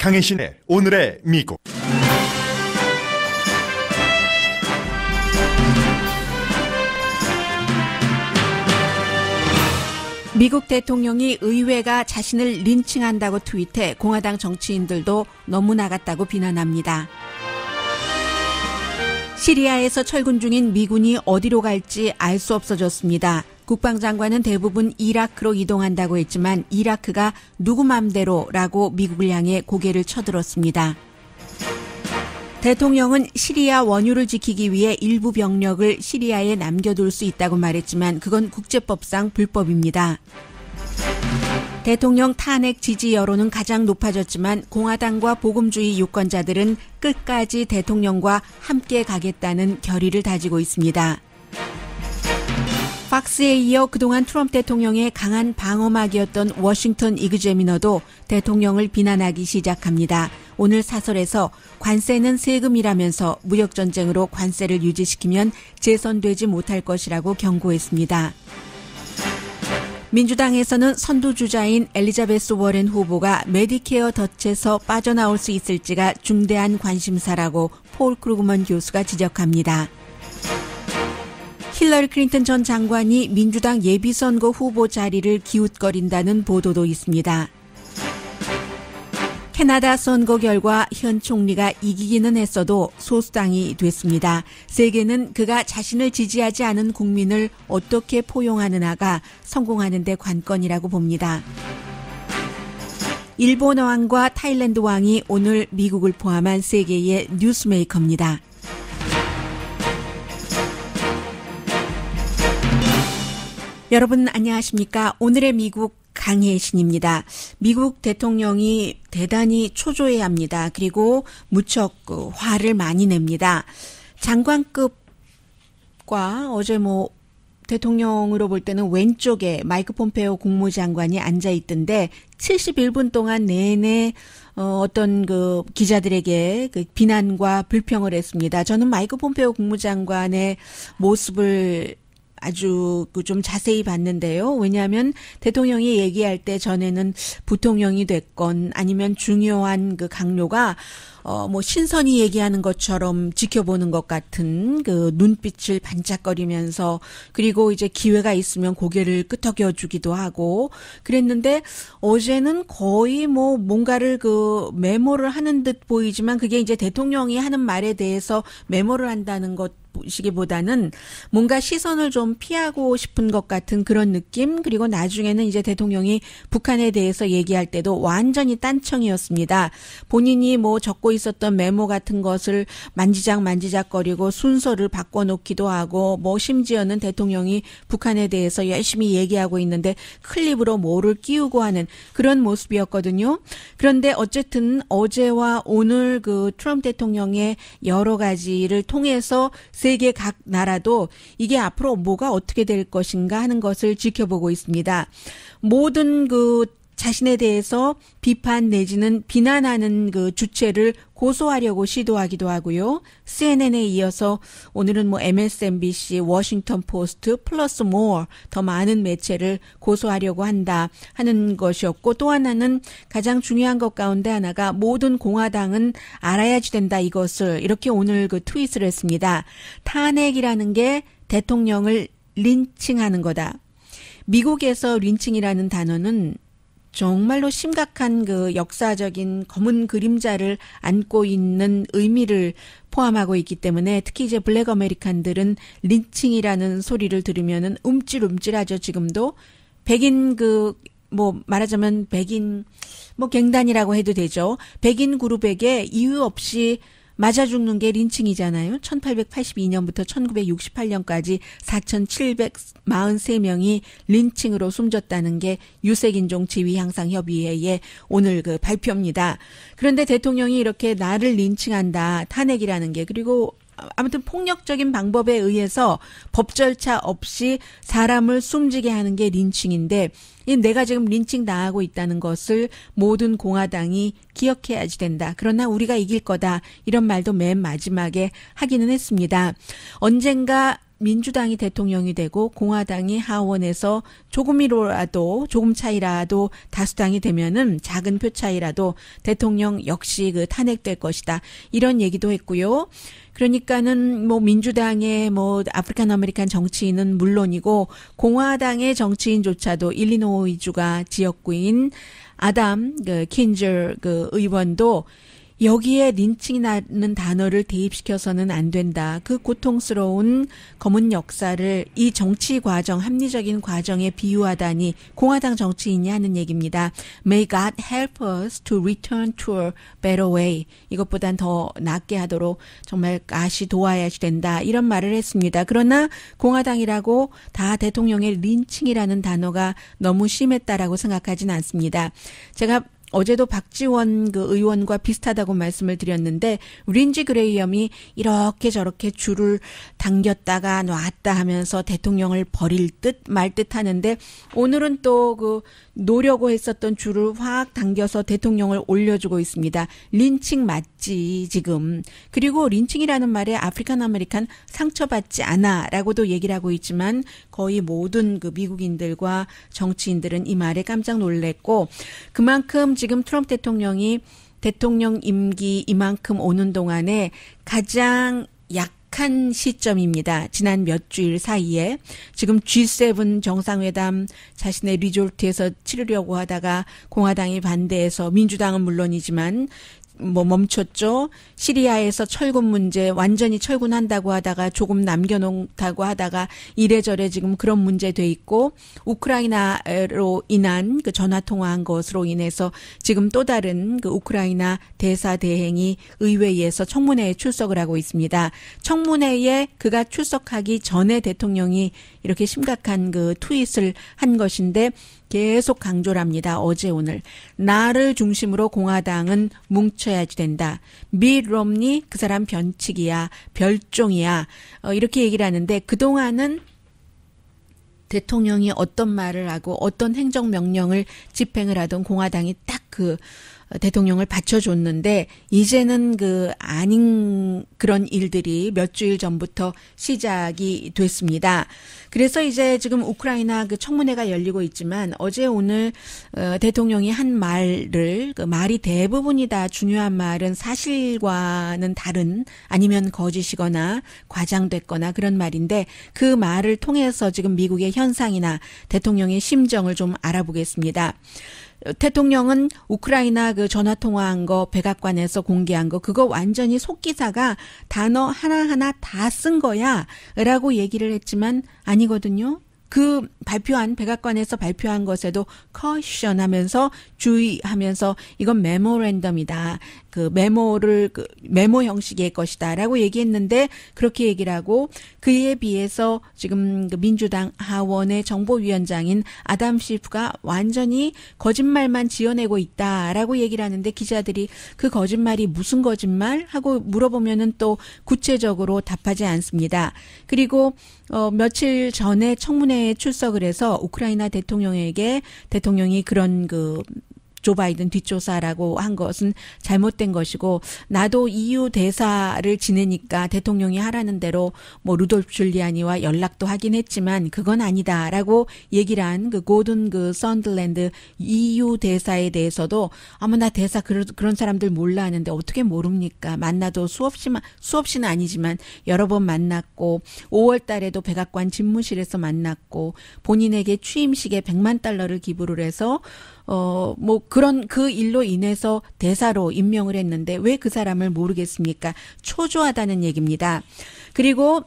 강혜신의 오늘의 미국 미국 대통령이 의회가 자신을 린칭한다고 트윗해 공화당 정치인들도 너무 나갔다고 비난합니다. 시리아에서 철군 중인 미군이 어디로 갈지 알 수 없어졌습니다. 국방장관은 대부분 이라크로 이동한다고 했지만 이라크가 누구 맘대로라고 미국을 향해 고개를 쳐들었습니다. 대통령은 시리아 원유를 지키기 위해 일부 병력을 시리아에 남겨둘 수 있다고 말했지만 그건 국제법상 불법입니다. 대통령 탄핵 지지 여론은 가장 높아졌지만 공화당과 보금주의 유권자들은 끝까지 대통령과 함께 가겠다는 결의를 다지고 있습니다. 팍스에 이어 그동안 트럼프 대통령의 강한 방어막이었던 워싱턴 이그제미너도 대통령을 비난하기 시작합니다. 오늘 사설에서 관세는 세금이라면서 무역전쟁으로 관세를 유지시키면 재선되지 못할 것이라고 경고했습니다. 민주당에서는 선두주자인 엘리자베스 워렌 후보가 메디케어 덫에서 빠져나올 수 있을지가 중대한 관심사라고 폴 크루그먼 교수가 지적합니다. 힐러리 클린턴 전 장관이 민주당 예비선거 후보 자리를 기웃거린다는 보도도 있습니다. 캐나다 선거 결과 현 총리가 이기기는 했어도 소수당이 됐습니다. 세계는 그가 자신을 지지하지 않은 국민을 어떻게 포용하느냐가 성공하는 데 관건이라고 봅니다. 일본 왕과 타일랜드 왕이 오늘 미국을 포함한 세계의 뉴스메이커입니다. 여러분 안녕하십니까? 오늘의 미국 강혜신입니다. 미국 대통령이 대단히 초조해 합니다. 그리고 무척 그 화를 많이 냅니다. 장관급과 어제 뭐 대통령으로 볼 때는 왼쪽에 마이크 폼페오 국무장관이 앉아 있던데 71분 동안 내내 어, 어떤 그 기자들에게 그 비난과 불평을 했습니다. 저는 마이크 폼페오 국무장관의 모습을 아주 그좀 자세히 봤는데요. 왜냐하면 대통령이 얘기할 때 전에는 부통령이 됐건 아니면 중요한 그 강요가 어, 뭐 신선이 얘기하는 것처럼 지켜보는 것 같은 그 눈빛을 반짝거리면서 그리고 이제 기회가 있으면 고개를 끄덕여 주기도 하고 그랬는데 어제는 거의 뭐 뭔가를 그 메모를 하는 듯 보이지만 그게 이제 대통령이 하는 말에 대해서 메모를 한다는 것 시기보다는 뭔가 시선을 좀 피하고 싶은 것 같은 그런 느낌 그리고 나중에는 이제 대통령이 북한에 대해서 얘기할 때도 완전히 딴청이었습니다. 본인이 뭐 적고 있었던 메모 같은 것을 만지작 만지작거리고 순서를 바꿔놓기도 하고 뭐 심지어는 대통령이 북한에 대해서 열심히 얘기하고 있는데 클립으로 뭐를 끼우고 하는 그런 모습이었거든요. 그런데 어쨌든 어제와 오늘 그 트럼프 대통령의 여러 가지를 통해서 세계 각 나라도 이게 앞으로 뭐가 어떻게 될 것인가 하는 것을 지켜보고 있습니다. 모든 그 자신에 대해서 비판 내지는 비난하는 그 주체를 고소하려고 시도하기도 하고요. CNN에 이어서 오늘은 뭐 MSNBC, 워싱턴 포스트, 플러스 모어 더 많은 매체를 고소하려고 한다 하는 것이었고 또 하나는 가장 중요한 것 가운데 하나가 모든 공화당은 알아야지 된다 이것을 이렇게 오늘 그 트윗을 했습니다. 탄핵이라는 게 대통령을 린칭하는 거다. 미국에서 린칭이라는 단어는 정말로 심각한 그 역사적인 검은 그림자를 안고 있는 의미를 포함하고 있기 때문에 특히 이제 블랙 아메리칸들은 린칭이라는 소리를 들으면은 움찔움찔하죠. 지금도 백인 그 뭐 말하자면 백인 뭐 갱단이라고 해도 되죠. 백인 그룹에게 이유 없이 맞아 죽는 게 린칭이잖아요. 1882년부터 1968년까지 4,743명이 린칭으로 숨졌다는 게 유색인종 지위 향상 협의회의 오늘 그 발표입니다. 그런데 대통령이 이렇게 나를 린칭한다. 탄핵이라는 게 그리고 아무튼 폭력적인 방법에 의해서 법 절차 없이 사람을 숨지게 하는 게 린칭인데 내가 지금 린칭 당하고 있다는 것을 모든 공화당이 기억해야지 된다. 그러나 우리가 이길 거다. 이런 말도 맨 마지막에 하기는 했습니다. 언젠가 민주당이 대통령이 되고 공화당이 하원에서 조금이라도 조금 차이라도 다수당이 되면은 작은 표 차이라도 대통령 역시 그 탄핵될 것이다. 이런 얘기도 했고요. 그러니까는 뭐 민주당의 뭐 아프리칸 아메리칸 정치인은 물론이고 공화당의 정치인조차도 일리노이주가 지역구인 아담 그 킨절 그 의원도 여기에 린칭이라는 단어를 대입시켜서는 안 된다. 그 고통스러운 검은 역사를 이 정치 과정, 합리적인 과정에 비유하다니 공화당 정치인이 하는 얘기입니다. May God help us to return to a better way. 이것보단 더 낫게 하도록 정말 아시 도와야 지 된다. 이런 말을 했습니다. 그러나 공화당이라고 다 대통령의 린칭이라는 단어가 너무 심했다라고 생각하진 않습니다. 제가 어제도 박지원 그 의원과 비슷하다고 말씀을 드렸는데 린지 그레이엄이 이렇게 저렇게 줄을 당겼다가 놨다 하면서 대통령을 버릴 듯 말 듯 하는데 오늘은 또 그 노려고 했었던 줄을 확 당겨서 대통령을 올려주고 있습니다. 린칭 맞지 지금 그리고 린칭이라는 말에 아프리칸 아메리칸 상처받지 않아라고도 얘기를 하고 있지만 거의 모든 그 미국인들과 정치인들은 이 말에 깜짝 놀랬고 그만큼 지금 트럼프 대통령이 대통령 임기 이만큼 오는 동안에 가장 약한 시점입니다. 지난 몇 주일 사이에 지금 G7 정상회담 자신의 리졸트에서 치르려고 하다가 공화당이 반대해서 민주당은 물론이지만 뭐 멈췄죠. 시리아에서 철군 문제 완전히 철군한다고 하다가 조금 남겨놓다고 하다가 이래저래 지금 그런 문제 돼 있고 우크라이나로 인한 그 전화 통화한 것으로 인해서 지금 또 다른 그 우크라이나 대사 대행이 의회에서 청문회에 출석을 하고 있습니다. 청문회에 그가 출석하기 전에 대통령이 이렇게 심각한 그 트윗을 한 것인데 계속 강조를 합니다. 어제 오늘 나를 중심으로 공화당은 뭉쳐야지 된다. 미 롬니 그 사람 변칙이야 별종이야 어, 이렇게 얘기를 하는데 그 동안은 대통령이 어떤 말을 하고 어떤 행정 명령을 집행을 하던 공화당이 딱그 대통령을 받쳐줬는데 이제는 그 아닌 그런 일들이 몇 주일 전부터 시작이 됐습니다. 그래서 이제 지금 우크라이나 그 청문회가 열리고 있지만 어제 오늘 어, 대통령이 한 말을 그 말이 대부분이 다 중요한 말은 사실과는 다른 아니면 거짓이거나 과장됐거나 그런 말인데 그 말을 통해서 지금 미국의 현상이나 대통령의 심정을 좀 알아보겠습니다. 대통령은 우크라이나 그 전화 통화한 거 백악관에서 공개한 거 그거 완전히 속기사가 단어 하나하나 다 쓴 거야라고 얘기를 했지만 아니거든요. 그 발표한 백악관에서 발표한 것에도 커션하면서 주의하면서 이건 메모랜덤이다. 그 메모를 그 메모 형식의 것이다라고 얘기했는데 그렇게 얘기를 하고 그에 비해서 지금 그 민주당 하원의 정보위원장인 아담 시프가 완전히 거짓말만 지어내고 있다라고 얘기를 하는데 기자들이 그 거짓말이 무슨 거짓말 하고 물어보면은 또 구체적으로 답하지 않습니다. 그리고 어 며칠 전에 청문회에 출석을 해서 우크라이나 대통령에게 대통령이 그런 그조 바이든 뒷조사라고 한 것은 잘못된 것이고 나도 EU 대사를 지내니까 대통령이 하라는 대로 뭐 루돌프 줄리아니와 연락도 하긴 했지만 그건 아니다라고 얘기를 한 그 고든 그선들랜드 EU 대사에 대해서도 아무나 대사 그런 그런 사람들 몰라 하는데 어떻게 모릅니까? 만나도 수없이 수없이는 아니지만 여러 번 만났고 5월 달에도 백악관 집무실에서 만났고 본인에게 취임식에 100만 달러를 기부를 해서 어, 뭐 그런 그 일로 인해서 대사로 임명을 했는데 왜 그 사람을 모르겠습니까? 초조하다는 얘기입니다. 그리고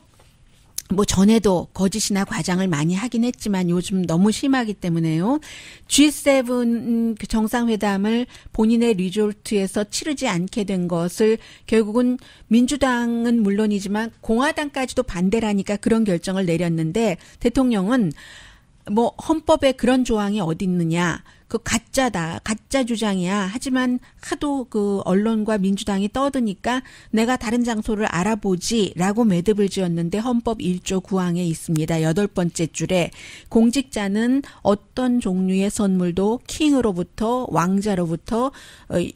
뭐 전에도 거짓이나 과장을 많이 하긴 했지만 요즘 너무 심하기 때문에요. G7 그 정상회담을 본인의 리졸트에서 치르지 않게 된 것을 결국은 민주당은 물론이지만 공화당까지도 반대라니까 그런 결정을 내렸는데 대통령은 뭐 헌법에 그런 조항이 어디 있느냐. 그 가짜다, 가짜 주장이야. 하지만 하도 그 언론과 민주당이 떠드니까 내가 다른 장소를 알아보지라고 매듭을 지었는데 헌법 1조 9항에 있습니다. 여덟 번째 줄에 공직자는 어떤 종류의 선물도 킹으로부터 왕자로부터 어,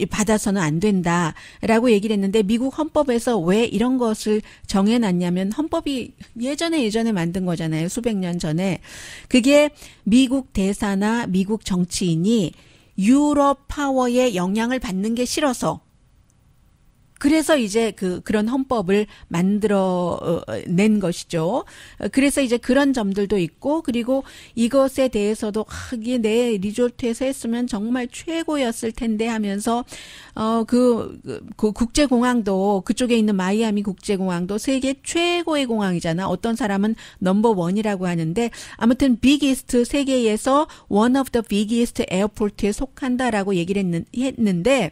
받아서는 안 된다라고 얘기를 했는데 미국 헌법에서 왜 이런 것을 정해놨냐면 헌법이 예전에 예전에 만든 거잖아요. 수백 년 전에. 그게 미국 대사나 미국 정치인이 유럽 파워의 영향을 받는 게 싫어서 그래서 이제 그 그런 헌법을 만들어 어, 낸 것이죠. 그래서 이제 그런 점들도 있고 그리고 이것에 대해서도 하기내 아, 리조트에서 했으면 정말 최고였을 텐데 하면서 어그 그, 그 국제공항도 그쪽에 있는 마이애미 국제공항도 세계 최고의 공항이잖아. 어떤 사람은 넘버 원이라고 하는데 아무튼 비기스트 세계에서 원 오브 더 비기스트 에어포트에 속한다라고 얘기를 했는, 했는데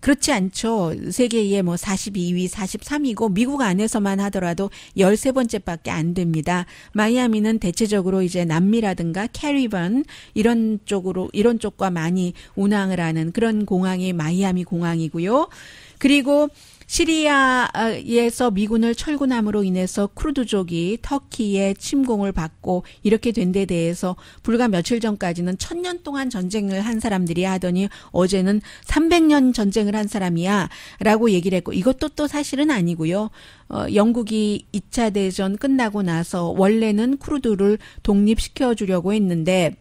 그렇지 않죠. 세계의 뭐 42위, 43위고 미국 안에서만 하더라도 13번째밖에 안 됩니다. 마이애미는 대체적으로 이제 남미라든가 캐리번 이런 쪽으로 이런 쪽과 많이 운항을 하는 그런 공항이 마이애미 공항이고요. 그리고 시리아에서 미군을 철군함으로 인해서 크루드족이 터키의 침공을 받고 이렇게 된 데 대해서 불과 며칠 전까지는 천 년 동안 전쟁을 한 사람들이 하더니 어제는 300년 전쟁을 한 사람이야라고 얘기를 했고 이것도 또 사실은 아니고요. 어, 영국이 2차 대전 끝나고 나서 원래는 크루드를 독립시켜 주려고 했는데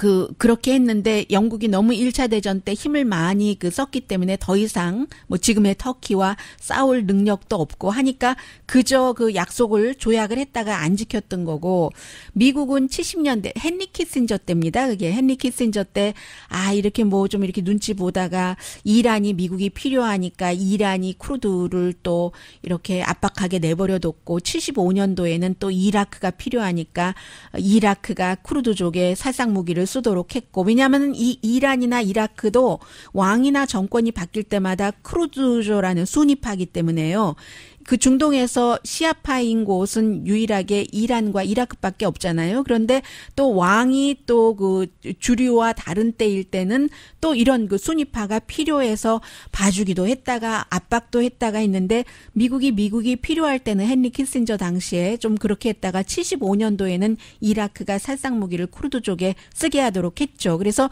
그 그렇게 했는데 영국이 너무 1차 대전 때 힘을 많이 그 썼기 때문에 더 이상 뭐 지금의 터키와 싸울 능력도 없고 하니까 그저 그 약속을 조약을 했다가 안 지켰던 거고 미국은 70년대 헨리 키신저 때입니다. 그게 헨리 키신저 때 아 이렇게 뭐 좀 이렇게 눈치 보다가 이란이 미국이 필요하니까 이란이 크루드를또 이렇게 압박하게 내버려뒀고 75년도에는 또 이라크가 필요하니까 이라크가 크루드족의살상 무기를 쓰도록 했고 왜냐하면 이 이란이나 이라크도 왕이나 정권이 바뀔 때마다 크루즈조라는 순위파기 때문에요. 그 중동에서 시아파인 곳은 유일하게 이란과 이라크밖에 없잖아요. 그런데 또 왕이 또 그 주류와 다른 때일 때는 또 이런 그 순위파가 필요해서 봐주기도 했다가 압박도 했다가 했는데 미국이 미국이 필요할 때는 헨리 키신저 당시에 좀 그렇게 했다가 75년도에는 이라크가 살상무기를 쿠르드 쪽에 쓰게 하도록 했죠. 그래서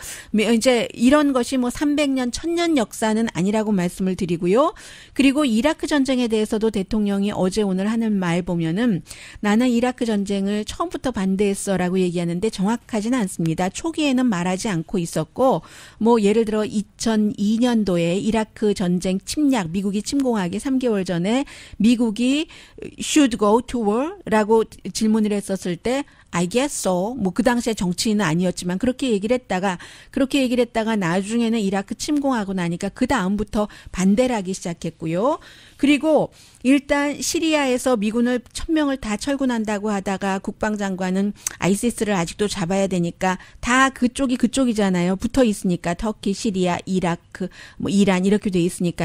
이제 이런 것이 뭐 300년, 1000년 역사는 아니라고 말씀을 드리고요. 그리고 이라크 전쟁에 대해서도 대통령이 어제 오늘 하는 말 보면은 나는 이라크 전쟁을 처음부터 반대했어라고 얘기하는데 정확하지는 않습니다. 초기에는 말하지 않고 있었고 뭐 예를 들어 2002년도에 이라크 전쟁 침략 미국이 침공하기 3개월 전에 미국이 should go to war라고 질문을 했었을 때 I guess so. 뭐 그 당시에 정치인은 아니었지만 그렇게 얘기를 했다가 그렇게 얘기를 했다가 나중에는 이라크 침공하고 나니까 그 다음부터 반대를 하기 시작했고요. 그리고 일단 시리아에서 미군을 천명을 다 철군한다고 하다가 국방장관은 아이시스를 아직도 잡아야 되니까 다 그쪽이 그쪽이잖아요. 붙어 있으니까 터키, 시리아, 이라크, 뭐 이란 이렇게 돼 있으니까요.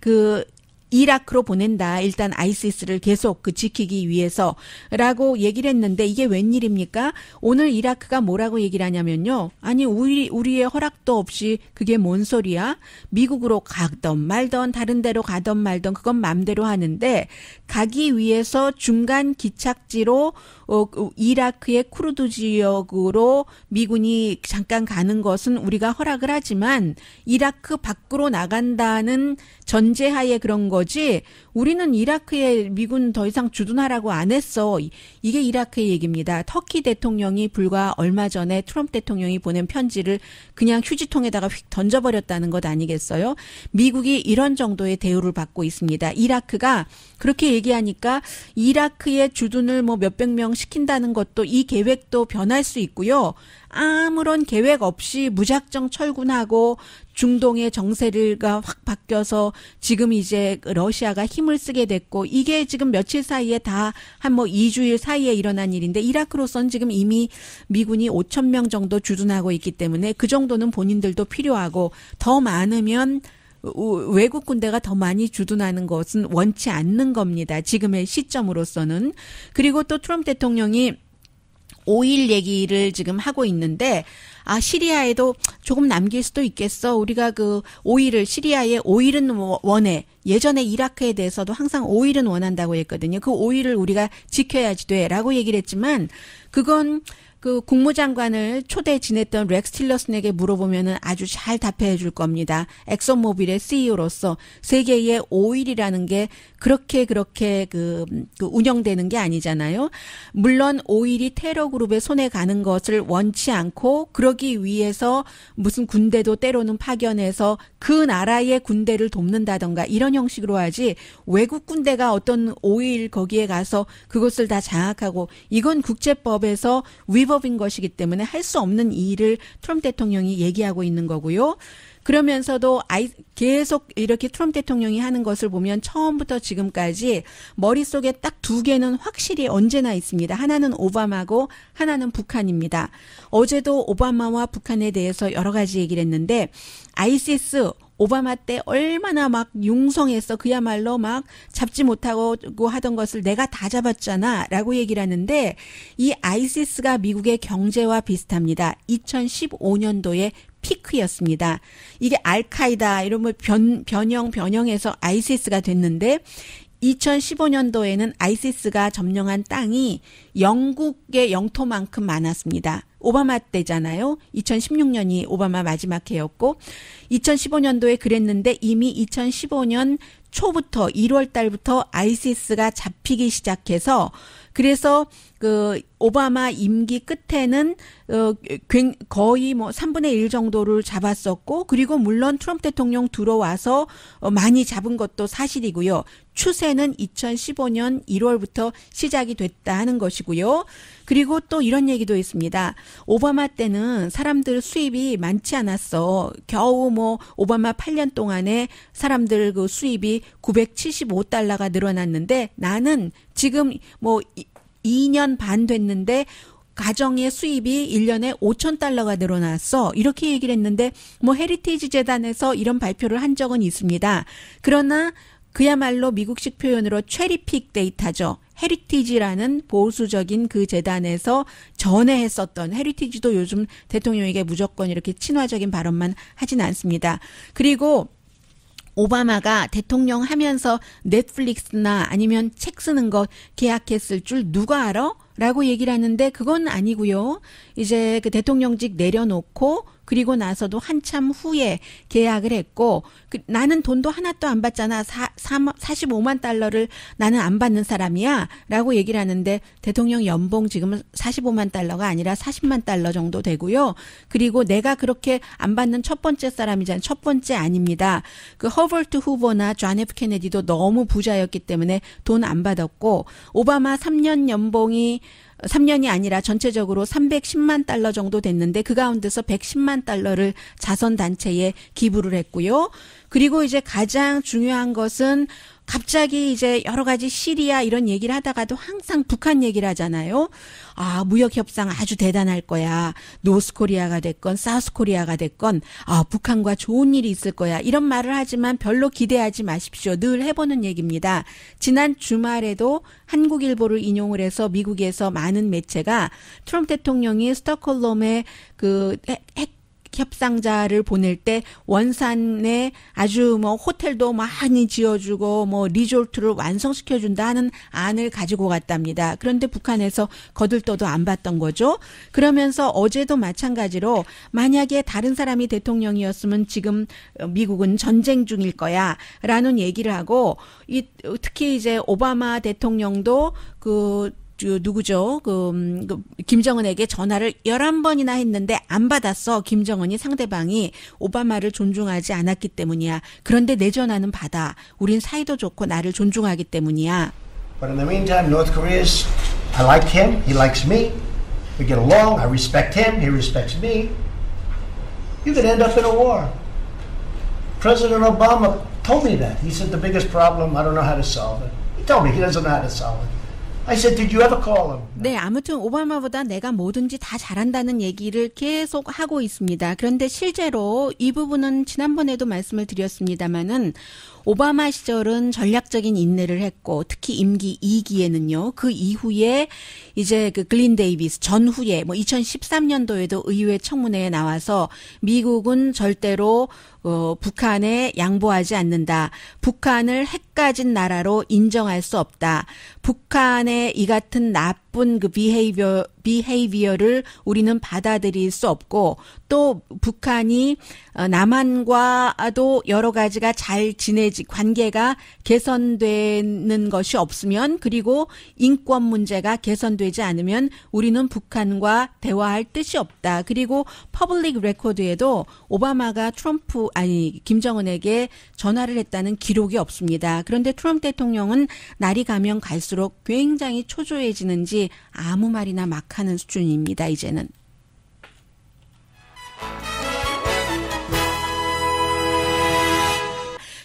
그 이라크로 보낸다. 일단 아이시스를 계속 그 지키기 위해서라고 얘기를 했는데 이게 웬일입니까? 오늘 이라크가 뭐라고 얘기를 하냐면요. 아니 우리 우리의 허락도 없이 그게 뭔 소리야? 미국으로 가던 말던 다른 데로 가던 말던 그건 맘대로 하는데 가기 위해서 중간 기착지로 어, 그 이라크의 쿠르드 지역으로 미군이 잠깐 가는 것은 우리가 허락을 하지만 이라크 밖으로 나간다는 전제하에 그런 거지 우리는 이라크에 미군 더 이상 주둔하라고 안 했어. 이게 이라크의 얘기입니다. 터키 대통령이 불과 얼마 전에 트럼프 대통령이 보낸 편지를 그냥 휴지통에다가 휙 던져버렸다는 것 아니겠어요? 미국이 이런 정도의 대우를 받고 있습니다. 이라크가 그렇게 얘기하니까 이라크의 주둔을 뭐 몇백 명씩 시킨다는 것도 이 계획도 변할 수 있고요. 아무런 계획 없이 무작정 철군하고 중동의 정세가 확 바뀌어서 지금 이제 러시아가 힘을 쓰게 됐고 이게 지금 며칠 사이에 다 한 뭐 2주일 사이에 일어난 일인데 이라크로선 지금 이미 미군이 5천 명 정도 주둔하고 있기 때문에 그 정도는 본인들도 필요하고 더 많으면 외국 군대가 더 많이 주둔하는 것은 원치 않는 겁니다. 지금의 시점으로서는. 그리고 또 트럼프 대통령이 5일 얘기를 지금 하고 있는데 아 시리아에도 조금 남길 수도 있겠어. 우리가 그 5일을 시리아에 5일은 원해. 예전에 이라크에 대해서도 항상 5일은 원한다고 했거든요. 그 5일을 우리가 지켜야지 돼라고 얘기를 했지만 그건 그 국무장관을 초대 지냈던 렉스 틸러슨에게 물어보면 아주 잘 답해 줄 겁니다. 엑소모빌의 CEO로서 세계의 5일이라는게 그렇게 그렇게 그, 그 운영되는 게 아니잖아요. 물론 5일이 테러 그룹의 손에 가는 것을 원치 않고 그러기 위해서 무슨 군대도 때로는 파견해서 그 나라의 군대를 돕는다던가 이런 형식으로 하지 외국 군대가 어떤 5일 거기에 가서 그것을 다 장악하고 이건 국제법에서 위반 위법인 것이기 때문에 할 수 없는 일을 트럼프 대통령이 얘기하고 있는 거고요. 그러면서도 아이, 계속 이렇게 트럼프 대통령이 하는 것을 보면 처음부터 지금까지 머릿속에 딱 두 개는 확실히 언제나 있습니다. 하나는 오바마고 하나는 북한입니다. 어제도 오바마와 북한에 대해서 여러 가지 얘기를 했는데 ISIS 오바마 때 얼마나 막융성해서 그야말로 막 잡지 못하고 하던 것을 내가 다 잡았잖아 라고 얘기를 하는데 이 아이시스가 미국의 경제와 비슷합니다. 2015년도에 피크였습니다. 이게 알카이다 이런 뭐 변, 변형 변형해서 아이시스가 됐는데 2015년도에는 아이시스가 점령한 땅이 영국의 영토만큼 많았습니다. 오바마 때잖아요. 2016년이 오바마 마지막 해였고 2015년도에 그랬는데 이미 2015년 초부터 1월 달부터 아이시스가 잡히기 시작해서 그래서 그 오바마 임기 끝에는 어 거의 뭐 3분의 1 정도를 잡았었고 그리고 물론 트럼프 대통령 들어와서 어, 많이 잡은 것도 사실이고요. 추세는 2015년 1월부터 시작이 됐다 하는 것이고요. 그리고 또 이런 얘기도 있습니다. 오바마 때는 사람들 수입이 많지 않았어. 겨우 뭐 오바마 8년 동안에 사람들 그 수입이 975달러가 늘어났는데 나는 지금 뭐 2년 반 됐는데 가정의 수입이 1년에 5천 달러가 늘어났어. 이렇게 얘기를 했는데 뭐 헤리티지 재단에서 이런 발표를 한 적은 있습니다. 그러나 그야말로 미국식 표현으로 체리픽 데이터죠. 헤리티지라는 보수적인 그 재단에서 전에 했었던 헤리티지도 요즘 대통령에게 무조건 이렇게 친화적인 발언만 하진 않습니다. 그리고 오바마가 대통령 하면서 넷플릭스나 아니면 책 쓰는 것 계약했을 줄 누가 알아? 라고 얘기를 하는데 그건 아니고요. 이제 그 대통령직 내려놓고 그리고 나서도 한참 후에 계약을 했고 그, 나는 돈도 하나도 안 받잖아. 사, 3, 45만 달러를 나는 안 받는 사람이야. 라고 얘기를 하는데 대통령 연봉 지금은 45만 달러가 아니라 40만 달러 정도 되고요. 그리고 내가 그렇게 안 받는 첫 번째 사람이잖아첫 번째 아닙니다. 그 허벌트 후보나 존 F 케네디도 너무 부자였기 때문에 돈 안 받았고 오바마 3년 연봉이 3년이 아니라 전체적으로 310만 달러 정도 됐는데 그 가운데서 110만 달러를 자선 단체에 기부를 했고요. 그리고 이제 가장 중요한 것은 갑자기 이제 여러 가지 시리아 이런 얘기를 하다가도 항상 북한 얘기를 하잖아요. 아, 무역 협상 아주 대단할 거야. 노스 코리아가 됐건 사우스 코리아가 됐건 아, 북한과 좋은 일이 있을 거야. 이런 말을 하지만 별로 기대하지 마십시오. 늘 해보는 얘기입니다. 지난 주말에도 한국일보를 인용을 해서 미국에서 많은 매체가 트럼프 대통령이 스톡홀롬의 그핵 협상자를 보낼 때 원산에 아주 뭐 호텔도 많이 지어주고 뭐 리조트를 완성시켜준다 는 안을 가지고 갔답니다. 그런데 북한에서 거들떠도 안 봤던 거죠. 그러면서 어제도 마찬가지로 만약에 다른 사람이 대통령이었으면 지금 미국은 전쟁 중일 거야 라는 얘기를 하고 이, 특히 이제 오바마 대통령도 그 누구죠? 그, 그 김정은에게 전화를 열한 번이나 했는데 안 받았어. 김정은이 상대방이 오바마를 존중하지 않았기 때문이야. 그런데 내 전화는 받아. 우린 사이도 좋고 나를 존중하기 때문이야. But in the meantime, North Korea is I like him, he likes me. We get along, I respect him, he respects me. You could end up in a war. President Obama told me that. He said the biggest problem, I don't know how to solve it. He told me he doesn't know how to solve it. I said, did you ever call him? 네, 아무튼 오바마보다 내가 뭐든지 다 잘한다는 얘기를 계속 하고 있습니다. 그런데 실제로 이 부분은 지난번에도 말씀을 드렸습니다마는 오바마 시절은 전략적인 인내를 했고 특히 임기 2기에는요. 그 이후에 이제 그 글린 데이비스 전후에 뭐 2013년도에도 의회 청문회에 나와서 미국은 절대로 어, 북한에 양보하지 않는다. 북한을 핵 가진 나라로 인정할 수 없다. 북한의 이 같은 나쁜 나쁜 그 비헤이비어 비헤이비어를 우리는 받아들일 수 없고 또 북한이 어, 남한과도 여러 가지가 잘 지내지 관계가 개선되는 것이 없으면 그리고 인권 문제가 개선되지 않으면 우리는 북한과 대화할 뜻이 없다. 그리고 퍼블릭 레코드에도 오바마가 트럼프 아니 김정은에게 전화를 했다는 기록이 없습니다. 그런데 트럼프 대통령은 날이 가면 갈수록 굉장히 초조해지는지 없이 아무 말이나 막 하는 수준입니다. 이제는.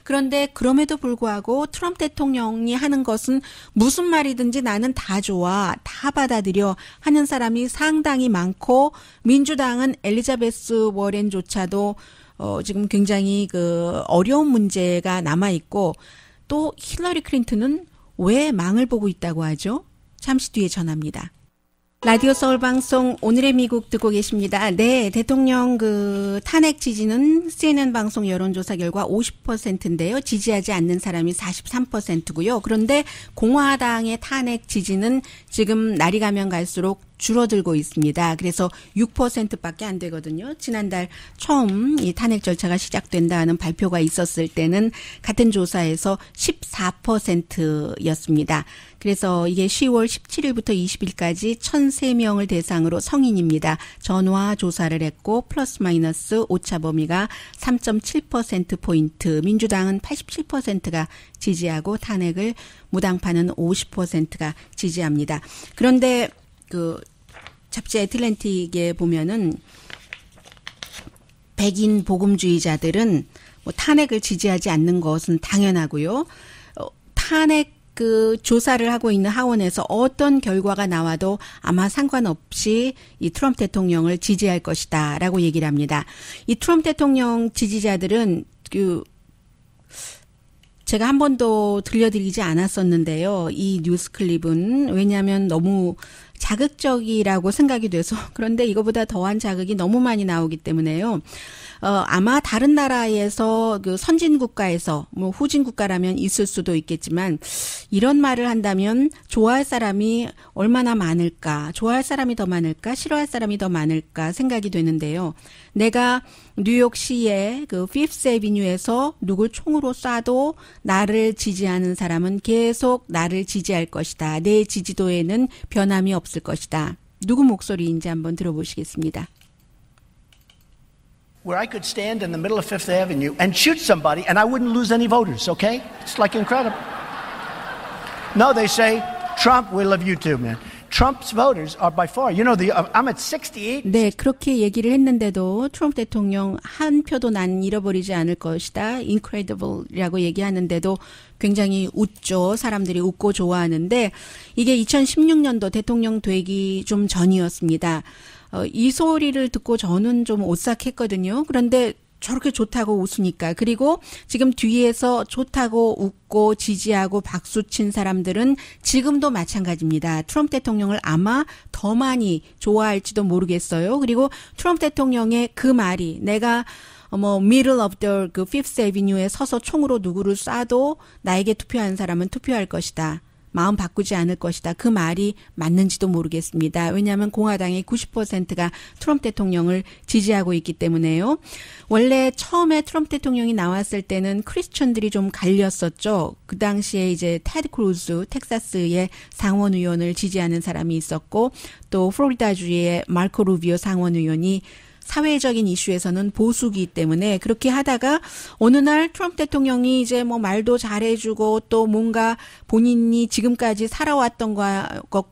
그런데 그럼에도 불구하고 트럼프 대통령이 하는 것은 무슨 말이든지 나는 다 좋아, 다 받아들여 하는 사람이 상당히 많고 민주당은 엘리자베스 워렌조차도 어, 지금 굉장히 그 어려운 문제가 남아 있고 또 힐러리 클린트는 왜 망을 보고 있다고 하죠? 잠시 뒤에 전합니다. 라디오 서울 방송 오늘의 미국 듣고 계십니다. 네, 대통령 그 탄핵 지지는 CNN 방송 여론조사 결과 50%인데요. 지지하지 않는 사람이 43%고요. 그런데 공화당의 탄핵 지지는 지금 날이 가면 갈수록 줄어들고 있습니다. 그래서 6%밖에 안 되거든요. 지난달 처음 이 탄핵 절차가 시작된다는 발표가 있었을 때는 같은 조사에서 14%였습니다. 그래서 이게 10월 17일부터 20일까지 1,003명을 대상으로 성인입니다. 전화 조사를 했고 플러스 마이너스 오차 범위가 3.7% 포인트. 민주당은 87%가 지지하고 탄핵을 무당파는 50%가 지지합니다. 그런데 그 잡지 애틀랜틱에 보면은 백인 복음주의자들은 뭐 탄핵을 지지하지 않는 것은 당연하고요. 어, 탄핵 그 조사를 하고 있는 하원에서 어떤 결과가 나와도 아마 상관없이 이 트럼프 대통령을 지지할 것이다라고 얘기를 합니다. 이 트럼프 대통령 지지자들은 그 제가 한 번도 들려드리지 않았었는데요. 이 뉴스 클립은 왜냐하면 너무 자극적이라고 생각이 돼서 그런데 이거보다 더한 자극이 너무 많이 나오기 때문에요. 어, 아마 다른 나라에서 그 선진 국가에서 뭐 후진 국가라면 있을 수도 있겠지만 이런 말을 한다면 좋아할 사람이 얼마나 많을까, 좋아할 사람이 더 많을까, 싫어할 사람이 더 많을까 생각이 되는데요. 내가 뉴욕시의 그 피프스 에비뉴에서 누굴 총으로 쏴도 나를 지지하는 사람은 계속 나를 지지할 것이다. 내 지지도에는 변함이 없을 것이다. 누구 목소리인지 한번 들어보시겠습니다. where I could stand in the middle of Fifth Avenue and shoot somebody and I wouldn't lose any voters, okay? It's like incredible. No, they say, Trump, we love you too, man. Trump's voters are by far. You know, the, I'm at 68. 네, 그렇게 얘기를 했는데도 트럼프 대통령 한 표도 난 잃어버리지 않을 것이다. incredible이라고 얘기하는데도 굉장히 웃죠. 사람들이 웃고 좋아하는데 이게 2016년도 대통령 되기 좀 전이었습니다. 어, 이 소리를 듣고 저는 좀 오싹했거든요. 그런데 저렇게 좋다고 웃으니까 그리고 지금 뒤에서 좋다고 웃고 지지하고 박수 친 사람들은 지금도 마찬가지입니다. 트럼프 대통령을 아마 더 많이 좋아할지도 모르겠어요. 그리고 트럼프 대통령의 그 말이 내가 어, 뭐 middle of the 그 fifth avenue에 서서 총으로 누구를 쏴도 나에게 투표한 사람은 투표할 것이다. 마음 바꾸지 않을 것이다. 그 말이 맞는지도 모르겠습니다. 왜냐하면 공화당의 90%가 트럼프 대통령을 지지하고 있기 때문에요. 원래 처음에 트럼프 대통령이 나왔을 때는 크리스천들이 좀 갈렸었죠. 그 당시에 이제 테드 크루즈 텍사스의 상원 의원을 지지하는 사람이 있었고 또 플로리다주의 마르코 루비오 상원 의원이 사회적인 이슈에서는 보수기 때문에 그렇게 하다가 어느 날 트럼프 대통령이 이제 뭐 말도 잘해주고 또 뭔가 본인이 지금까지 살아왔던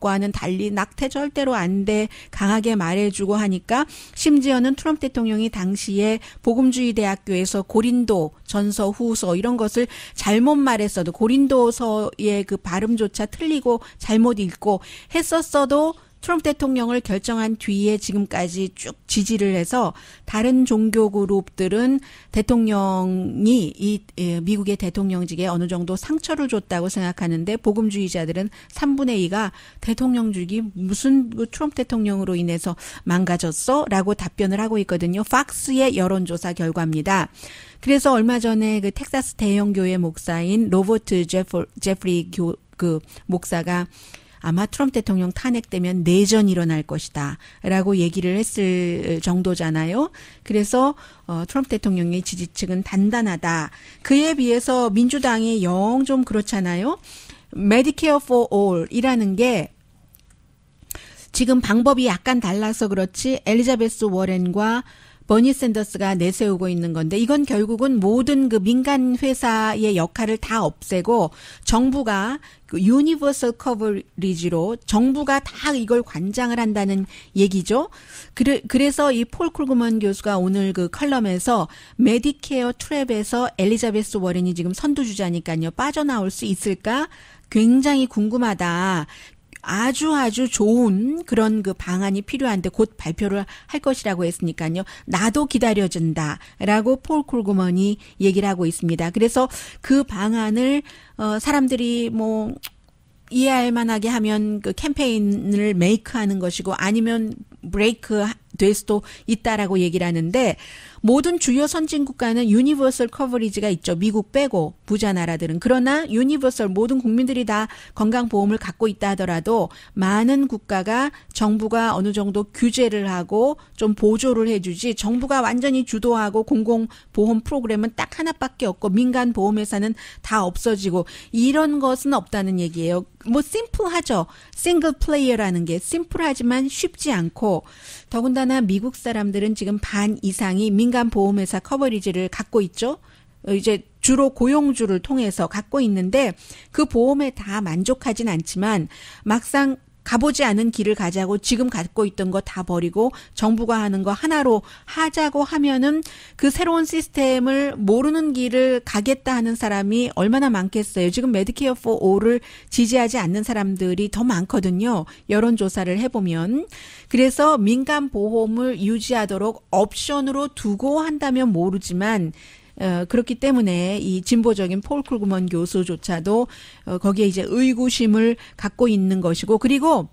것과는 달리 낙태 절대로 안 돼 강하게 말해주고 하니까 심지어는 트럼프 대통령이 당시에 복음주의 대학교에서 고린도 전서 후서 이런 것을 잘못 말했어도 고린도서의 그 발음조차 틀리고 잘못 읽고 했었어도 트럼프 대통령을 결정한 뒤에 지금까지 쭉 지지를 해서 다른 종교 그룹들은 대통령이 이 예, 미국의 대통령직에 어느 정도 상처를 줬다고 생각하는데 복음주의자들은 3분의 2가 대통령직이 무슨 그 트럼프 대통령으로 인해서 망가졌어라고 답변을 하고 있거든요. 팍스의 여론조사 결과입니다. 그래서 얼마 전에 그 텍사스 대형교회 목사인 로버트 제프, 제프리 교, 그 목사가 아마 트럼프 대통령 탄핵되면 내전 일어날 것이다. 라고 얘기를 했을 정도잖아요. 그래서 어, 트럼프 대통령의 지지층은 단단하다. 그에 비해서 민주당이 영 좀 그렇잖아요. 메디케어 포 올이라는 게 지금 방법이 약간 달라서 그렇지 엘리자베스 워렌과 버니 샌더스가 내세우고 있는 건데 이건 결국은 모든 그 민간 회사의 역할을 다 없애고 정부가 그 유니버설 커버리지로 정부가 다 이걸 관장을 한다는 얘기죠. 그래, 그래서 이 폴 콜그먼 교수가 오늘 그 컬럼에서 메디케어 트랩에서 엘리자베스 워렌이 지금 선두주자니까요. 빠져나올 수 있을까? 굉장히 궁금하다. 아주 아주 좋은 그런 그 방안이 필요한데 곧 발표를 할 것이라고 했으니까요. 나도 기다려준다라고 폴 콜그먼이 얘기를 하고 있습니다. 그래서 그 방안을 어 사람들이 뭐 이해할 만하게 하면 그 캠페인을 메이크하는 것이고 아니면 브레이크 될 수도 있다라고 얘기를 하는데 모든 주요 선진국가는 유니버설 커버리지가 있죠. 미국 빼고 부자 나라들은. 그러나 유니버설 모든 국민들이 다 건강보험을 갖고 있다 하더라도 많은 국가가 정부가 어느 정도 규제를 하고 좀 보조를 해주지 정부가 완전히 주도하고 공공보험 프로그램은 딱 하나밖에 없고 민간 보험회사는 다 없어지고 이런 것은 없다는 얘기예요. 뭐 심플하죠. 싱글 플레이어라는 게 심플하지만 쉽지 않고 더군다나 미국 사람들은 지금 반 이상이 민간 민간보험회사 커버리지를 갖고 있죠. 어, 이제 주로 고용주를 통해서 갖고 있는데 그 보험에 다 만족하진 않지만 막상 가보지 않은 길을 가자고 지금 갖고 있던 거 다 버리고 정부가 하는 거 하나로 하자고 하면은 그 새로운 시스템을 모르는 길을 가겠다 하는 사람이 얼마나 많겠어요. 지금 메디케어 포오를 지지하지 않는 사람들이 더 많거든요. 여론 조사를 해 보면 그래서 민간 보험을 유지하도록 옵션으로 두고 한다면 모르지만 어, 그렇기 때문에 이 진보적인 폴 쿨그먼 교수조차도 어, 거기에 이제 의구심을 갖고 있는 것이고 그리고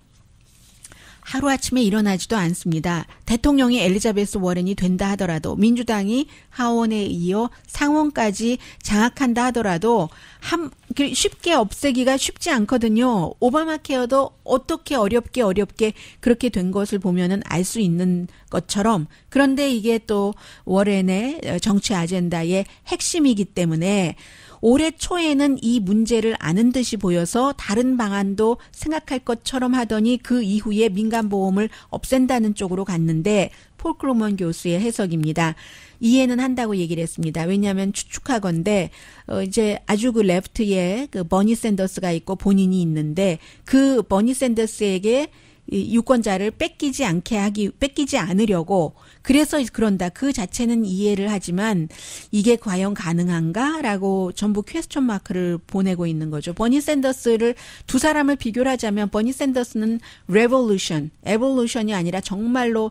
하루아침에 일어나지도 않습니다. 대통령이 엘리자베스 워렌이 된다 하더라도 민주당이 하원에 이어 상원까지 장악한다 하더라도 함, 그 쉽게 없애기가 쉽지 않거든요. 오바마 케어도 어떻게 어렵게 어렵게 그렇게 된 것을 보면은 알 수 있는 것처럼 그런데 이게 또 워렌의 정치 아젠다의 핵심이기 때문에 올해 초에는 이 문제를 아는 듯이 보여서 다른 방안도 생각할 것처럼 하더니 그 이후에 민간보험을 없앤다는 쪽으로 갔는데 폴크로먼 교수의 해석입니다. 이해는 한다고 얘기를 했습니다. 왜냐하면 추측하건데 어 이제 아주 그 레프트에 그 버니 샌더스가 있고 본인이 있는데 그 버니 샌더스에게 유권자를 뺏기지 않게 하기 뺏기지 않으려고 그래서 그런다 그 자체는 이해를 하지만 이게 과연 가능한가라고 전부 퀘스천 마크를 보내고 있는 거죠. 버니 샌더스를 두 사람을 비교 하자면 버니 샌더스는 레볼루션, 에볼루션이 아니라 정말로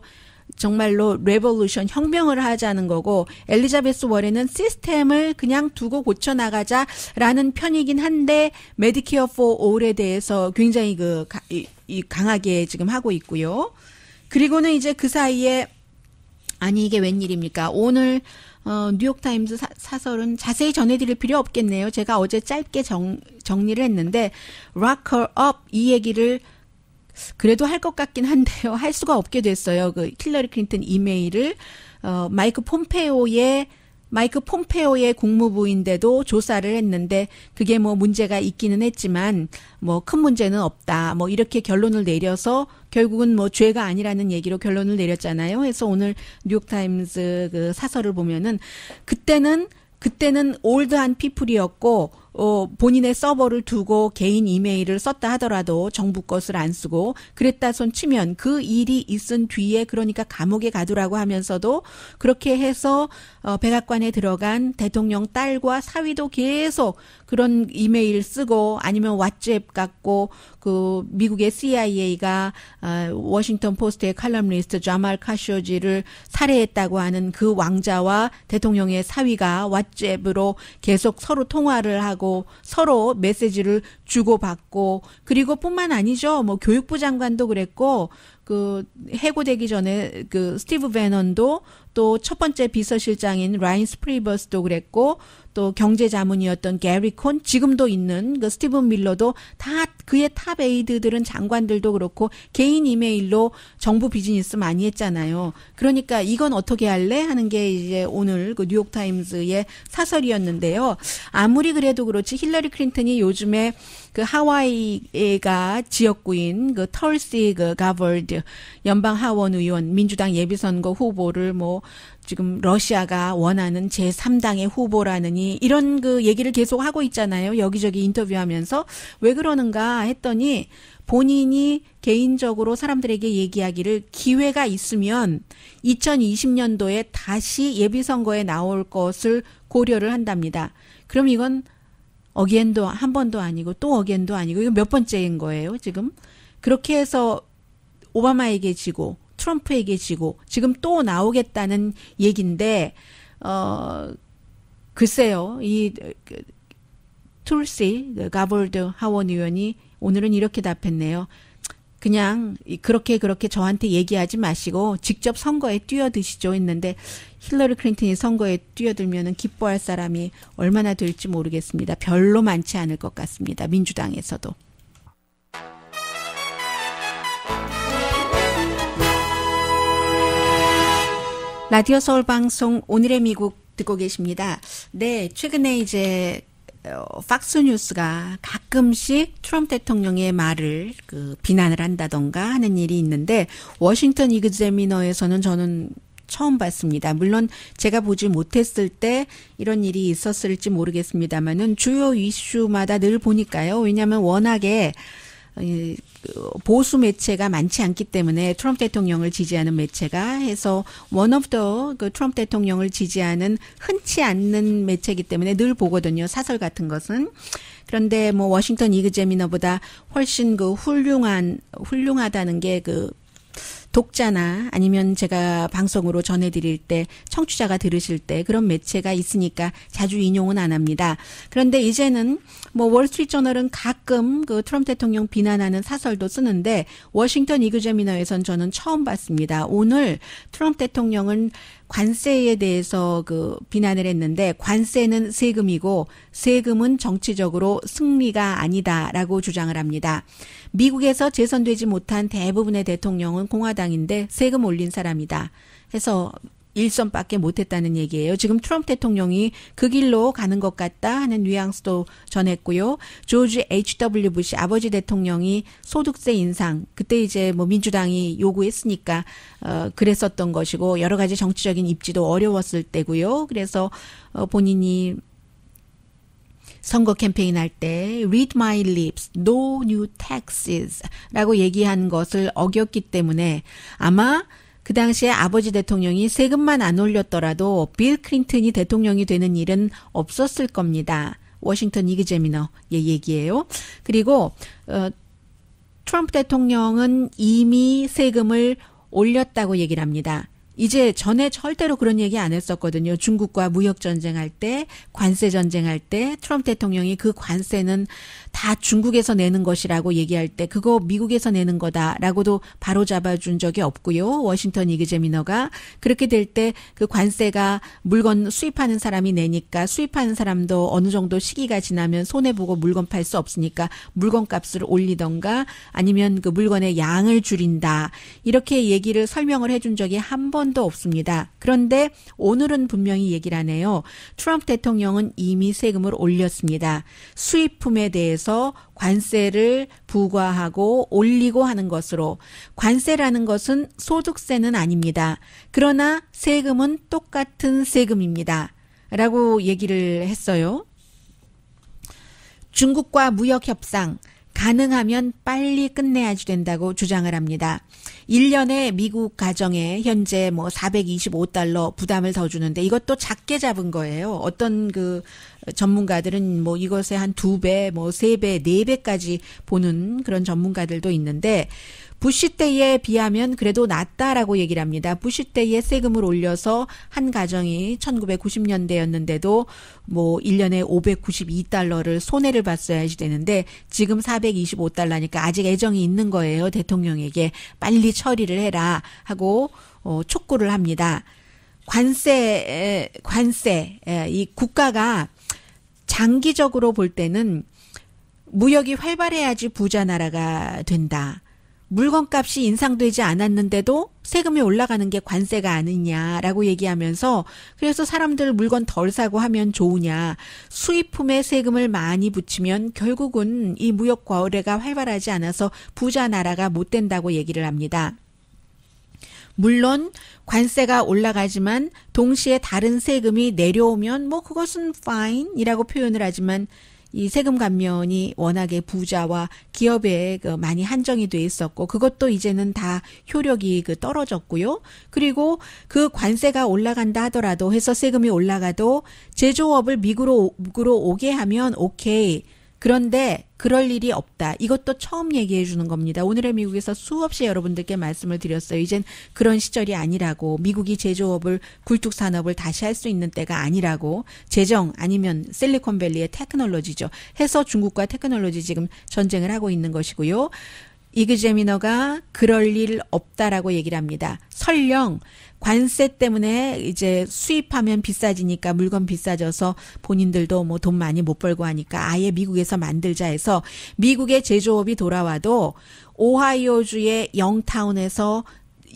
정말로 레볼루션 혁명을 하자는 거고 엘리자베스 월에는 시스템을 그냥 두고 고쳐 나가자라는 편이긴 한데 메디케어 포 올에 대해서 굉장히 그 이, 이 강하게 지금 하고 있고요. 그리고는 이제 그 사이에 아니 이게 웬일입니까? 오늘 어, 뉴욕타임즈 사, 설은 자세히 전해드릴 필요 없겠네요. 제가 어제 짧게 정, 정리를 했는데, 락커업 이 얘기를 그래도 할 것 같긴 한데요. 할 수가 없게 됐어요. 그 힐러리 클린턴 이메일을 어 마이크 폼페오의 마이크 폼페오의 국무부인데도 조사를 했는데 그게 뭐 문제가 있기는 했지만 뭐 큰 문제는 없다. 뭐 이렇게 결론을 내려서 결국은 뭐 죄가 아니라는 얘기로 결론을 내렸잖아요. 그래서 오늘 뉴욕 타임즈 그 사설을 보면은 그때는 그때는 올드한 피플이었고 어, 본인의 서버를 두고 개인 이메일을 썼다 하더라도 정부 것을 안 쓰고 그랬다 손 치면 그 일이 있은 뒤에 그러니까 감옥에 가두라고 하면서도 그렇게 해서 어, 백악관에 들어간 대통령 딸과 사위도 계속 그런 이메일 쓰고 아니면 왓츠앱 갖고 그 미국의 CIA가 어, 워싱턴 포스트의 칼럼니스트 자말 카쇼지를 살해했다고 하는 그 왕자와 대통령의 사위가 왓잽으로 계속 서로 통화를 하고 서로 메시지를 주고받고 그리고 뿐만 아니죠. 뭐 교육부 장관도 그랬고 그 해고되기 전에 그 스티브 베넌도 또 첫 번째 비서실장인 라인 스프리버스도 그랬고 또 경제 자문이었던 게리 콘 지금도 있는 그 스티븐 밀러도 다 그의 탑 에이드들은 장관들도 그렇고 개인 이메일로 정부 비즈니스 많이 했잖아요. 그러니까 이건 어떻게 할래 하는 게 이제 오늘 그 뉴욕 타임즈의 사설이었는데요. 아무리 그래도 그렇지 힐러리 클린턴이 요즘에 그 하와이가 지역구인 그 털시 그 가버드 연방 하원 의원 민주당 예비선거 후보를 뭐 지금 러시아가 원하는 제3당의 후보라느니 이런 그 얘기를 계속 하고 있잖아요. 여기저기 인터뷰하면서 왜 그러는가 했더니 본인이 개인적으로 사람들에게 얘기하기를 기회가 있으면 2020년도에 다시 예비선거에 나올 것을 고려를 한답니다. 그럼 이건 어겐도 한 번도 아니고 또 어겐도 아니고 이거 몇 번째인 거예요, 지금. 그렇게 해서 오바마에게 지고 트럼프에게 지고 지금 또 나오겠다는 얘긴데 어 글쎄요. 이 그, 툴시 그 가볼드 하원 의원이 오늘은 이렇게 답했네요. 그냥 그렇게 그렇게 저한테 얘기하지 마시고 직접 선거에 뛰어드시죠 했는데 힐러리 클린턴이 선거에 뛰어들면 기뻐할 사람이 얼마나 될지 모르겠습니다. 별로 많지 않을 것 같습니다. 민주당에서도. 라디오 서울 방송 오늘의 미국 듣고 계십니다. 네, 최근에 이제 팍스 어, 뉴스가 가끔씩 트럼프 대통령의 말을 그 비난을 한다던가 하는 일이 있는데 워싱턴 이그제미너에서는 저는 처음 봤습니다. 물론 제가 보지 못했을 때 이런 일이 있었을지 모르겠습니다만은 주요 이슈마다 늘 보니까요. 왜냐하면 워낙에 보수 매체가 많지 않기 때문에 트럼프 대통령을 지지하는 매체가 해서 원 오브 더그 트럼프 대통령을 지지하는 흔치 않는 매체이기 때문에 늘 보거든요. 사설 같은 것은. 그런데 뭐 워싱턴 이그제미너보다 훨씬 그 훌륭한 훌륭하다는 게그 독자나 아니면 제가 방송으로 전해드릴 때 청취자가 들으실 때 그런 매체가 있으니까 자주 인용은 안 합니다. 그런데 이제는 뭐 월스트리트저널은 가끔 그 트럼프 대통령 비난하는 사설도 쓰는데 워싱턴 이그제미너에선 저는 처음 봤습니다. 오늘 트럼프 대통령은 관세에 대해서 그 비난을 했는데 관세는 세금이고 세금은 정치적으로 승리가 아니다라고 주장을 합니다. 미국에서 재선되지 못한 대부분의 대통령은 공화당인데 세금 올린 사람이다. 해서 일선밖에 못했다는 얘기예요. 지금 트럼프 대통령이 그 길로 가는 것 같다 하는 뉘앙스도 전했고요. 조지 H.W. 부시 아버지 대통령이 소득세 인상 그때 이제 뭐 민주당이 요구했으니까 어 그랬었던 것이고 여러 가지 정치적인 입지도 어려웠을 때고요. 그래서 어 본인이 선거 캠페인 할 때 read my lips, no new taxes라고 얘기한 것을 어겼기 때문에 아마 그 당시에 아버지 대통령이 세금만 안 올렸더라도 빌 클린턴이 대통령이 되는 일은 없었을 겁니다. 워싱턴 이그제미너의 얘기예요. 그리고 어, 트럼프 대통령은 이미 세금을 올렸다고 얘기를 합니다. 이제 전에 절대로 그런 얘기 안 했었거든요. 중국과 무역 전쟁할 때, 관세 전쟁할 때 트럼프 대통령이 그 관세는 다 중국에서 내는 것이라고 얘기할 때 그거 미국에서 내는 거다라고도 바로 잡아준 적이 없고요. 워싱턴 이그제미너가 그렇게 될 때 그 관세가 물건 수입하는 사람이 내니까 수입하는 사람도 어느 정도 시기가 지나면 손해 보고 물건 팔 수 없으니까 물건 값을 올리던가 아니면 그 물건의 양을 줄인다 이렇게 얘기를 설명을 해준 적이 한 번도 없습니다. 그런데 오늘은 분명히 얘기를 하네요. 트럼프 대통령은 이미 세금을 올렸습니다. 수입품에 대해서 대해서 관세를 부과하고 올리고 하는 것으로 관세라는 것은 소득세는 아닙니다. 그러나 세금은 똑같은 세금입니다. 라고 얘기를 했어요. 중국과 무역 협상 가능하면 빨리 끝내야지 된다고 주장을 합니다. 1년에 미국 가정에 현재 뭐 425달러 부담을 더 주는데 이것도 작게 잡은 거예요. 어떤 그 전문가들은 뭐 이것에 한두 배, 뭐 세 배, 네 배까지 보는 그런 전문가들도 있는데 부시 때에 비하면 그래도 낫다라고 얘기를 합니다. 부시 때에 세금을 올려서 한 가정이 1990년대였는데도 뭐 1년에 592달러를 손해를 봤어야지 되는데 지금 425달러니까 아직 애정이 있는 거예요. 대통령에게 빨리 처리를 해라 하고 어 촉구를 합니다. 관세 관세 이 국가가 장기적으로 볼 때는 무역이 활발해야지 부자 나라가 된다. 물건값이 인상되지 않았는데도 세금이 올라가는 게 관세가 아니냐라고 얘기하면서 그래서 사람들 물건 덜 사고 하면 좋으냐 수입품에 세금을 많이 붙이면 결국은 이 무역 거래가 활발하지 않아서 부자 나라가 못 된다고 얘기를 합니다. 물론 관세가 올라가지만 동시에 다른 세금이 내려오면 뭐 그것은 fine이라고 표현을 하지만 이 세금 감면이 워낙에 부자와 기업에 그 많이 한정이 돼 있었고 그것도 이제는 다 효력이 그 떨어졌고요. 그리고 그 관세가 올라간다 하더라도 해서 세금이 올라가도 제조업을 미국로 미국으로 오게 하면 오케이. 그런데 그럴 일이 없다. 이것도 처음 얘기해 주는 겁니다. 오늘의 미국에서 수없이 여러분들께 말씀을 드렸어요. 이젠 그런 시절이 아니라고 미국이 제조업을 굴뚝 산업을 다시 할 수 있는 때가 아니라고 재정 아니면 실리콘밸리의 테크놀로지죠. 해서 중국과 테크놀로지 지금 전쟁을 하고 있는 것이고요. 이그제미너가 그럴 일 없다라고 얘기를 합니다. 설령 관세 때문에 이제 수입하면 비싸지니까 물건 비싸져서 본인들도 뭐 돈 많이 못 벌고 하니까 아예 미국에서 만들자 해서 미국의 제조업이 돌아와도 오하이오주의 영타운에서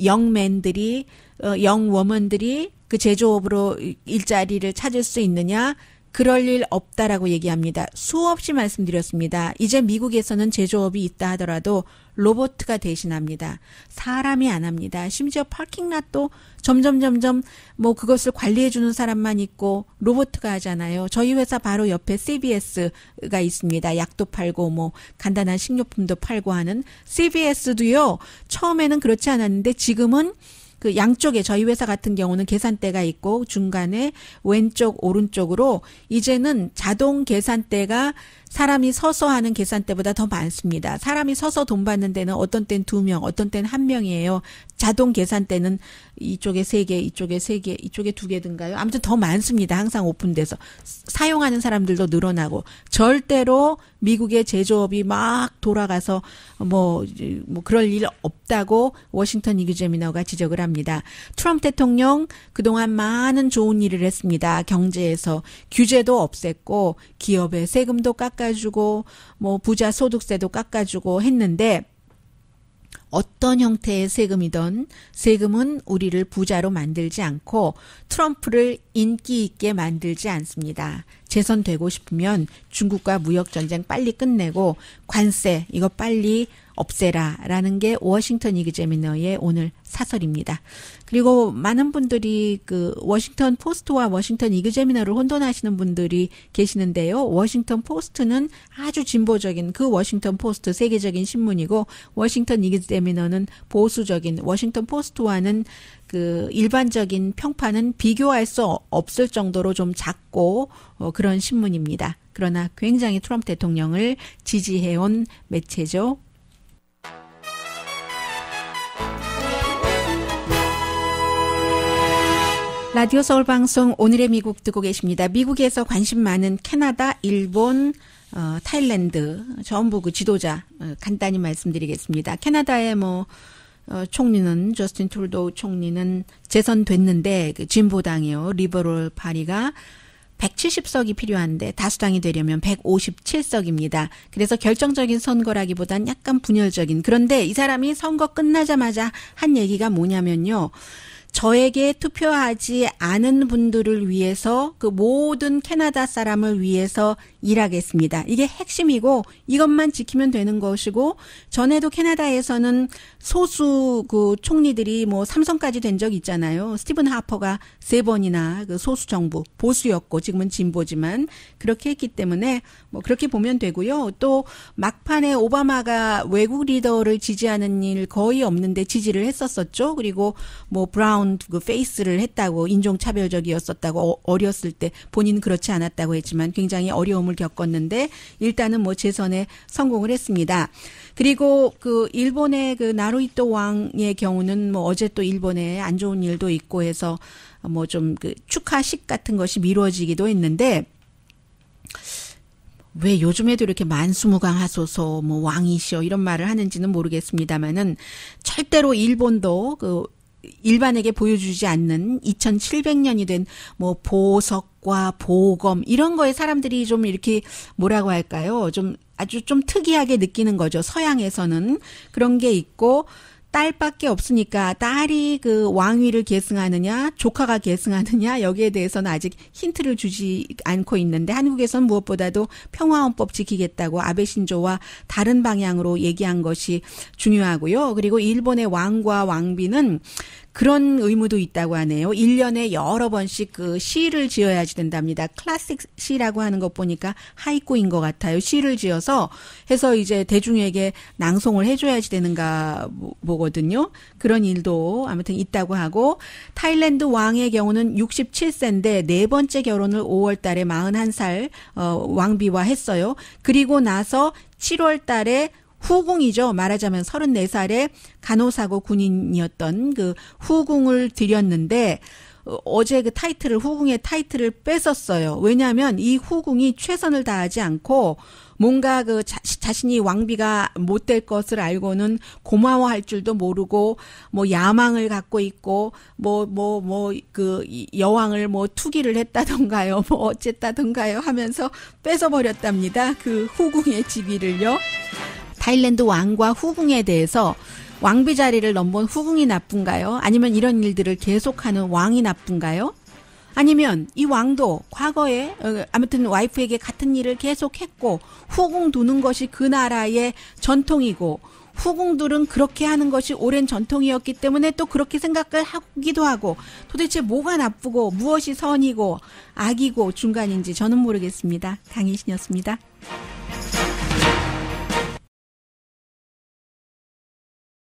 영맨들이 어, 영워먼들이 그 제조업으로 일자리를 찾을 수 있느냐? 그럴 일 없다라고 얘기합니다. 수없이 말씀드렸습니다. 이제 미국에서는 제조업이 있다 하더라도 로버트가 대신합니다. 사람이 안 합니다. 심지어 파킹랏도 점점 점점 뭐 그것을 관리해 주는 사람만 있고 로버트가 하잖아요. 저희 회사 바로 옆에 CBS가 있습니다. 약도 팔고 뭐 간단한 식료품도 팔고 하는 CBS도요. 처음에는 그렇지 않았는데 지금은 그 양쪽에 저희 회사 같은 경우는 계산대가 있고 중간에 왼쪽 오른쪽으로 이제는 자동 계산대가 사람이 서서 하는 계산대보다 더 많습니다. 사람이 서서 돈 받는 데는 어떤 땐 두 명, 어떤 땐 한 명이에요. 자동 계산대는 이쪽에 세 개, 이쪽에 세 개, 이쪽에 두 개든가요? 아무튼 더 많습니다. 항상 오픈돼서 사용하는 사람들도 늘어나고 절대로 미국의 제조업이 막 돌아가서 뭐, 뭐 그럴 일 없다고 워싱턴 이규제미너가 지적을 합니다. 트럼프 대통령 그동안 많은 좋은 일을 했습니다. 경제에서 규제도 없앴고 기업의 세금도 깎 깎아주고 뭐 부자 소득세도 깎아주고 했는데 어떤 형태의 세금이든 세금은 우리를 부자로 만들지 않고 트럼프를 인기 있게 만들지 않습니다. 재선되고 싶으면 중국과 무역 전쟁 빨리 끝내고 관세 이거 빨리 없애라라는 게 워싱턴 이그제미너의 오늘 사설입니다. 그리고 많은 분들이 그 워싱턴 포스트와 워싱턴 이그제미너를 혼돈하시는 분들이 계시는데요. 워싱턴 포스트는 아주 진보적인 그 워싱턴 포스트 세계적인 신문이고 워싱턴 이그제미너는 보수적인 워싱턴 포스트와는 그 일반적인 평판은 비교할 수 없을 정도로 좀 작고 어, 그런 신문입니다. 그러나 굉장히 트럼프 대통령을 지지해온 매체죠. 라디오 서울 방송 오늘의 미국 듣고 계십니다. 미국에서 관심 많은 캐나다, 일본, 어, 타일랜드 전부 그 지도자 어, 간단히 말씀드리겠습니다. 캐나다의 뭐 어, 총리는 저스틴 툴도 총리는 재선됐는데 그 진보당이요 리버럴 파리가 170석이 필요한데 다수당이 되려면 157석입니다. 그래서 결정적인 선거라기보단 약간 분열적인 그런데 이 사람이 선거 끝나자마자 한 얘기가 뭐냐면요. 저에게 투표하지 않은 분들을 위해서 그 모든 캐나다 사람을 위해서 일하겠습니다. 이게 핵심이고 이것만 지키면 되는 것이고 전에도 캐나다에서는 소수 그 총리들이 뭐 삼성까지 된 적 있잖아요. 스티븐 하퍼가 세 번이나 그 소수 정부 보수였고 지금은 진보지만 그렇게 했기 때문에 뭐 그렇게 보면 되고요. 또 막판에 오바마가 외국 리더를 지지하는 일 거의 없는데 지지를 했었었죠. 그리고 뭐 브라운 그런 그 페이스를 했다고 인종차별적이었었다고 어, 어렸을 때 본인은 그렇지 않았다고 했지만 굉장히 어려움을 겪었는데 일단은 뭐 재선에 성공을 했습니다. 그리고 그 일본의 그나루이토 왕의 경우는 뭐 어제 또 일본에 안 좋은 일도 있고 해서 뭐 좀 그 축하식 같은 것이 미뤄지기도 했는데 왜 요즘에도 이렇게 만수무강 하소서 뭐 왕이시여 이런 말을 하는지는 모르겠습니다만은 절대로 일본도 그 일반에게 보여주지 않는 2700년이 된 뭐 보석과 보검 이런 거에 사람들이 좀 이렇게 뭐라고 할까요? 좀 아주 좀 특이하게 느끼는 거죠. 서양에서는 그런 게 있고 딸밖에 없으니까 딸이 그 왕위를 계승하느냐 조카가 계승하느냐 여기에 대해서는 아직 힌트를 주지 않고 있는데 한국에선 무엇보다도 평화헌법 지키겠다고 아베 신조와 다른 방향으로 얘기한 것이 중요하고요. 그리고 일본의 왕과 왕비는 그런 의무도 있다고 하네요. 1년에 여러 번씩 그 시를 지어야지 된답니다. 클래식 시라고 하는 것 보니까 하이코인 것 같아요. 시를 지어서 해서 이제 대중에게 낭송을 해줘야지 되는가 보거든요. 그런 일도 아무튼 있다고 하고 타일랜드 왕의 경우는 67세인데 네 번째 결혼을 5월 달에 41살 어, 왕비와 했어요. 그리고 나서 7월 달에 후궁이죠. 말하자면 34살의 간호사고 군인이었던 그 후궁을 들였는데 어, 어제 그 타이틀을 후궁의 타이틀을 뺏었어요. 왜냐하면 이 후궁이 최선을 다하지 않고 뭔가 그 자, 신이 왕비가 못 될 것을 알고는 고마워할 줄도 모르고 뭐 야망을 갖고 있고 뭐 뭐 뭐 그 여왕을 뭐 투기를 했다던가요 뭐 어쨌다던가요 하면서 뺏어 버렸답니다. 그 후궁의 지위를요. 타일랜드 왕과 후궁에 대해서 왕비 자리를 넘본 후궁이 나쁜가요? 아니면 이런 일들을 계속하는 왕이 나쁜가요? 아니면 이 왕도 과거에 어, 아무튼 와이프에게 같은 일을 계속했고 후궁 두는 것이 그 나라의 전통이고 후궁들은 그렇게 하는 것이 오랜 전통이었기 때문에 또 그렇게 생각을 하기도 하고 도대체 뭐가 나쁘고 무엇이 선이고 악이고 중간인지 저는 모르겠습니다. 강희신이었습니다.